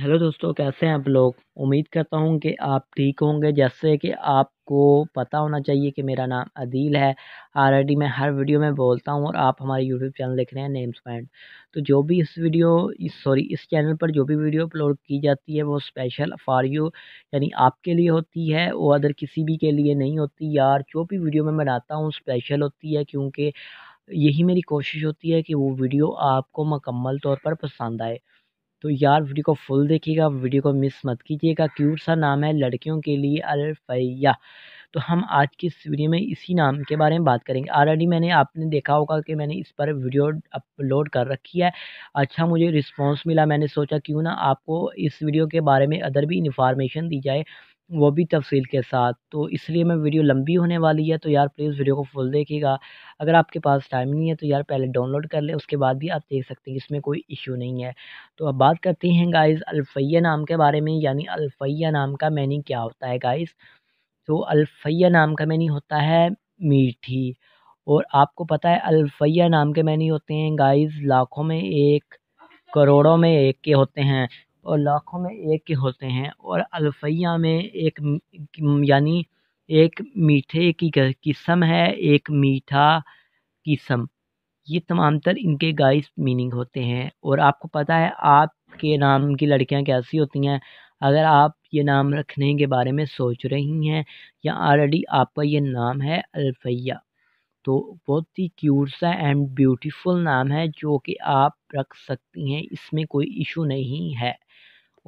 hello दोस्तों कैसे हैं आप लोग उम्मीद करता हूं कि आप ठीक होंगे जैसे कि आपको पता होना चाहिए कि मेरा नाम अदील है ऑलरेडी मैं हर वीडियो में बोलता हूं और आप हमारे यूट्यूब चैनल देख रहे हैं नेम्स पॉइंट तो जो भी इस वीडियो सॉरी इस चैनल पर जो भी वीडियो अपलोड की जाती है वो स्पेशल फॉर यू यानी आपके लिए होती है वो अदर किसी भी के लिए नहीं होती यार जो भी वीडियो मैं बनाता हूँ स्पेशल होती है क्योंकि यही मेरी कोशिश होती है कि वो वीडियो आपको मकम्मल तौर पर पसंद आए तो यार वीडियो को फुल देखिएगा वीडियो को मिस मत कीजिएगा क्यूट सा नाम है लड़कियों के लिए अलफैया तो हम आज की इस वीडियो में इसी नाम के बारे में बात करेंगे ऑलरेडी मैंने आपने देखा होगा कि मैंने इस पर वीडियो अपलोड कर रखी है अच्छा मुझे रिस्पांस मिला मैंने सोचा क्यों ना आपको इस वीडियो के बारे में अदर भी इन्फॉर्मेशन दी जाए वो भी तफसील के साथ तो इसलिए मैं वीडियो लंबी होने वाली है तो यार प्लीज़ वीडियो को फुल देखिएगा अगर आपके पास टाइम नहीं है तो यार पहले डाउनलोड कर ले उसके बाद भी आप देख सकते हैं इसमें कोई इशू नहीं है तो अब बात करते हैं गाइस अल्फ़ैया नाम के बारे में यानी अल्फ़ैया नाम का मैनी क्या होता है गाइस तो अल्फ़ैया नाम का मैनी होता है मीठी और आपको पता है अल्फ़ैया नाम के मैनी होते हैं गाइज़ लाखों में एक करोड़ों में एक के होते हैं और लाखों में एक के होते हैं और अलफिया में एक यानी एक मीठे की किस्म है एक मीठा किस्म ये तमाम तर इनके गाइस मीनिंग होते हैं और आपको पता है आपके नाम की लड़कियां कैसी होती हैं अगर आप ये नाम रखने के बारे में सोच रही हैं या ऑलरेडी आपका ये नाम है अलफिया तो बहुत ही क्यूट सा एंड ब्यूटीफुल नाम है जो कि आप रख सकती हैं इसमें कोई इशू नहीं है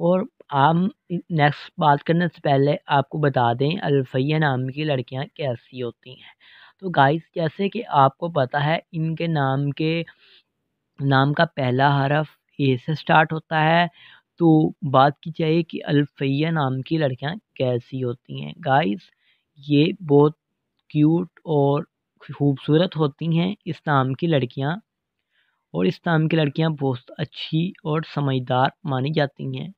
और हम नेक्स्ट बात करने से पहले आपको बता दें अलफैया नाम की लड़कियां कैसी होती हैं तो गाइस जैसे कि आपको पता है इनके नाम के नाम का पहला हरफ ए से स्टार्ट होता है तो बात की जाए कि अलफैया नाम की लड़कियां कैसी होती हैं गाइस ये बहुत क्यूट और खूबसूरत होती हैं इस नाम की लड़कियाँ और इस नाम की लड़कियां बहुत अच्छी और समझदार मानी जाती हैं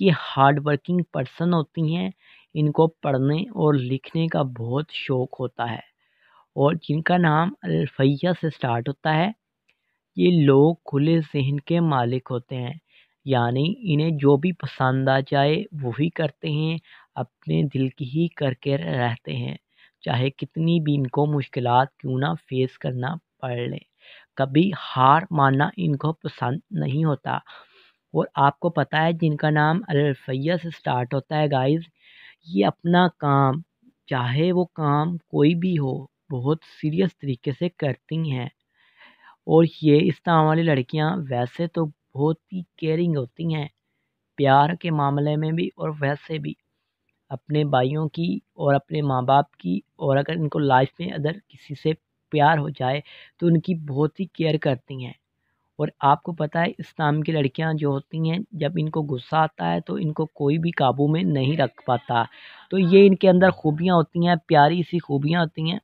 ये हार्ड वर्किंग पर्सन होती हैं इनको पढ़ने और लिखने का बहुत शौक़ होता है और जिनका नाम अलफैया से स्टार्ट होता है ये लोग खुले जहन के मालिक होते हैं यानी इन्हें जो भी पसंद आ जाए वही करते हैं अपने दिल की ही करके रहते हैं चाहे कितनी भी इनको मुश्किल क्यों ना फेस करना पड़ ले कभी हार मानना इनको पसंद नहीं होता और आपको पता है जिनका नाम अलफैया से स्टार्ट होता है गाइस ये अपना काम चाहे वो काम कोई भी हो बहुत सीरियस तरीके से करती हैं और ये इस तरह वाली लड़कियां वैसे तो बहुत ही केयरिंग होती हैं प्यार के मामले में भी और वैसे भी अपने भाइयों की और अपने माँ बाप की और अगर इनको लाइफ में अगर किसी से प्यार हो जाए तो उनकी बहुत ही केयर करती हैं और आपको पता है इस नाम की लड़कियां जो होती हैं जब इनको गुस्सा आता है तो इनको कोई भी काबू में नहीं रख पाता तो ये इनके अंदर खूबियाँ होती हैं प्यारी सी खूबियाँ होती हैं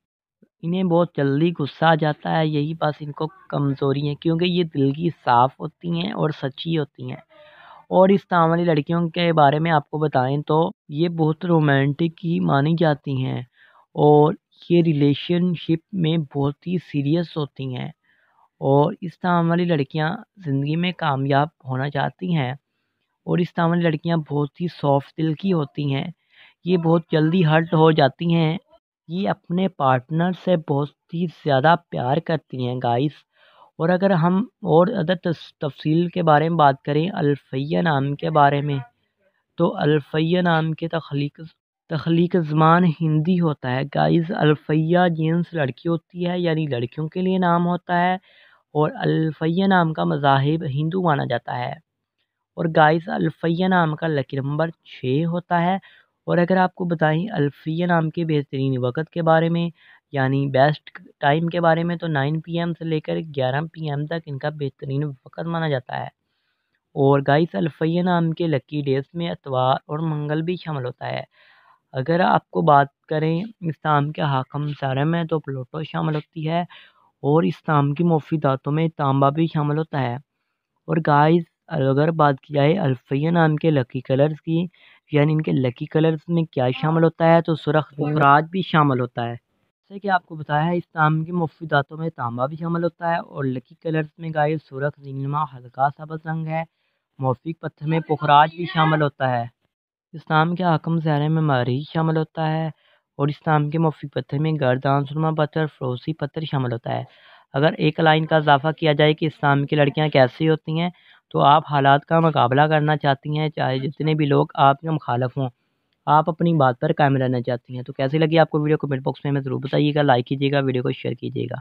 इन्हें बहुत जल्दी गुस्सा आ जाता है यही बस इनको कमज़ोरी है क्योंकि ये दिल की साफ़ होती हैं और सच्ची होती हैं और इस नाम वाली लड़कियों के बारे में आपको बताएं तो ये बहुत रोमांटिक ही मानी जाती हैं और ये रिलेशनशिप में बहुत ही सीरियस होती हैं और इस काम वाली लड़कियाँ ज़िंदगी में कामयाब होना चाहती हैं और इस काम वाली लड़कियाँ बहुत ही सॉफ्ट दिल की होती हैं ये बहुत जल्दी हर्ट हो जाती हैं ये अपने पार्टनर से बहुत ही ज़्यादा प्यार करती हैं गाइस और अगर हम और अदर तफसील के बारे में बात करें अलफ़ैया नाम के बारे में तो अलफैया नाम के तख्लीक तख्लीक ज़मान हिंदी होता है गाइस अलफ़ैया जीन्स लड़की होती है यानी लड़कियों के लिए नाम होता है और अलफिया नाम का मज़ाहिब हिंदू माना जाता है और गाइस अलफिया नाम का लकी नंबर छः होता है और अगर आपको बताएं अलफिया नाम के बेहतरीन वक़्त के बारे में यानी बेस्ट टाइम के बारे में तो 9 पीएम से लेकर 11 पीएम तक इनका बेहतरीन वक़्त माना जाता है और गाइस अलफ़िया नाम के लकी डेज में अतवार और मंगल भी शामिल होता है अगर आपको बात करें इस नाम के हाकम सारे में तो प्लोटो शामिल होती है और इस नाम की मुफ़ी दातों में तांबा भी शामिल होता है और गाइस अगर बात की जाए अल्फिया नाम के लकी कलर्स की यानी इनके लकी कलर्स में क्या शामिल होता है तो सुरख राज भी शामिल होता है जैसे कि आपको बताया है इस नाम की मुफी दातों में तांबा भी शामिल होता है और लकी कलर्स में गाइस सुरख नीलमा हल्का सबज रंग है मौफिक पत्थर में पुखराज भी शामिल होता है इस नाम के हकम जहरे में मरीज शामिल होता है और इस नाम के मौफिक पत्थर में गर्दानसुनमा पत्थर फरोसी पत्थर शामिल होता है अगर एक लाइन का इजाफा किया जाए कि इस नाम की लड़कियाँ कैसी होती हैं तो आप हालात का मुकाबला करना चाहती हैं चाहे जितने भी लोग आपके मुखालफ हों आप अपनी बात पर कायम रहना चाहती हैं तो कैसी लगी आपको वीडियो कमेंट बॉक्स में हमें ज़रूर बताइएगा लाइक कीजिएगा वीडियो को शेयर कीजिएगा